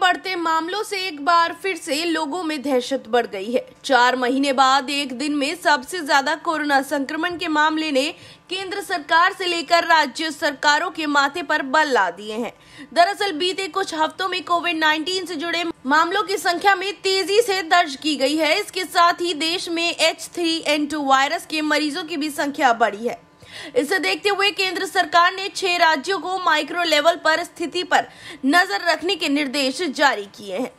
बढ़ते मामलों से एक बार फिर से लोगों में दहशत बढ़ गई है चार महीने बाद एक दिन में सबसे ज्यादा कोरोना संक्रमण के मामले ने केंद्र सरकार से लेकर राज्य सरकारों के माथे पर बल ला दिए हैं दरअसल बीते कुछ हफ्तों में कोविड 19 से जुड़े मामलों की संख्या में तेजी से दर्ज की गई है इसके साथ ही देश में एच वायरस के मरीजों की भी संख्या बढ़ी है इसे देखते हुए केंद्र सरकार ने छह राज्यों को माइक्रो लेवल पर स्थिति पर नजर रखने के निर्देश जारी किए हैं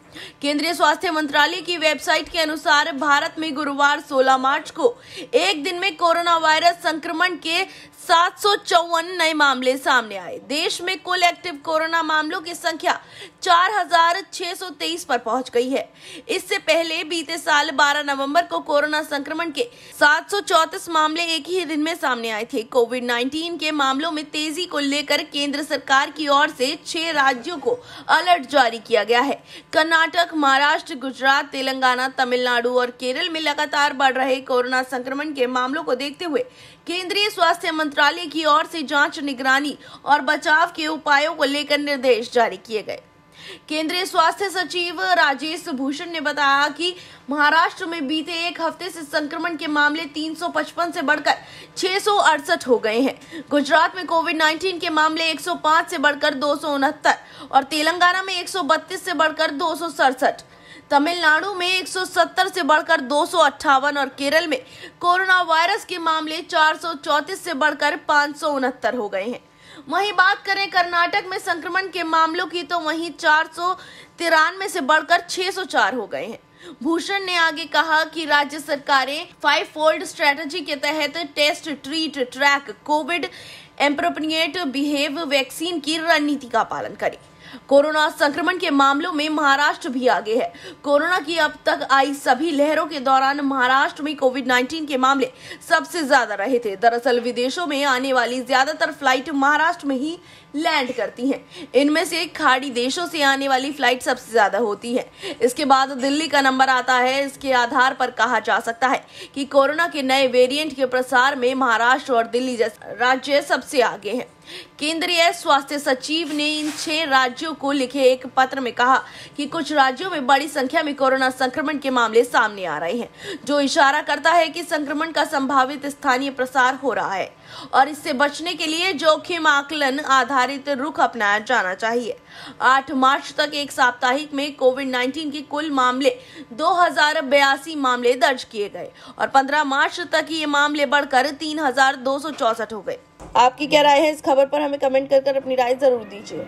केंद्रीय स्वास्थ्य मंत्रालय की वेबसाइट के अनुसार भारत में गुरुवार 16 मार्च को एक दिन में कोरोना वायरस संक्रमण के सात नए मामले सामने आए देश में कुल एक्टिव कोरोना मामलों की संख्या 4,623 पर पहुंच गई है इससे पहले बीते साल 12 नवंबर को कोरोना संक्रमण के सात मामले एक ही दिन में सामने आए थे कोविड 19 के मामलों में तेजी को लेकर केंद्र सरकार की ओर से छह राज्यों को अलर्ट जारी किया गया है कर्नाटक कर्नाटक महाराष्ट्र गुजरात तेलंगाना तमिलनाडु और केरल में लगातार बढ़ रहे कोरोना संक्रमण के मामलों को देखते हुए केंद्रीय स्वास्थ्य मंत्रालय की ओर से जांच निगरानी और बचाव के उपायों को लेकर निर्देश जारी किए गए केंद्रीय स्वास्थ्य सचिव राजेश भूषण ने बताया कि महाराष्ट्र में बीते एक हफ्ते से संक्रमण के मामले 355 से बढ़कर छह हो गए हैं गुजरात में कोविड 19 के मामले 105 से बढ़कर दो और तेलंगाना में 132 से बढ़कर दो तमिलनाडु में 170 से बढ़कर दो और केरल में कोरोना वायरस के मामले चार से बढ़कर पाँच हो गए हैं वहीं बात करें कर्नाटक में संक्रमण के मामलों की तो वहीं चार सौ तिरानवे से बढ़कर 604 हो गए हैं भूषण ने आगे कहा कि राज्य सरकारें फाइव फोल्ड स्ट्रेटजी के तहत test treat track COVID appropriate behave vaccine की रणनीति का पालन करें कोरोना संक्रमण के मामलों में महाराष्ट्र भी आगे है कोरोना की अब तक आई सभी लहरों के दौरान महाराष्ट्र में कोविड 19 के मामले सबसे ज्यादा रहे थे दरअसल विदेशों में आने वाली ज्यादातर फ्लाइट महाराष्ट्र में ही लैंड करती हैं इनमें से खाड़ी देशों से आने वाली फ्लाइट सबसे ज्यादा होती है इसके बाद दिल्ली का नंबर आता है इसके आधार पर कहा जा सकता है कि कोरोना के नए वेरिएंट के प्रसार में महाराष्ट्र और दिल्ली जैसे राज्य सबसे आगे हैं केंद्रीय स्वास्थ्य सचिव ने इन छह राज्यों को लिखे एक पत्र में कहा कि कुछ राज्यों में बड़ी संख्या में कोरोना संक्रमण के मामले सामने आ रहे हैं जो इशारा करता है कि संक्रमण का संभावित स्थानीय प्रसार हो रहा है और इससे बचने के लिए जोखिम आकलन आधार आधारित रुख अपनाया जाना चाहिए 8 मार्च तक एक साप्ताहिक में कोविड 19 के कुल मामले दो मामले दर्ज किए गए और 15 मार्च तक ये मामले बढ़कर तीन हो गए आपकी क्या राय है इस खबर पर हमें कमेंट कर, कर अपनी राय जरूर दीजिए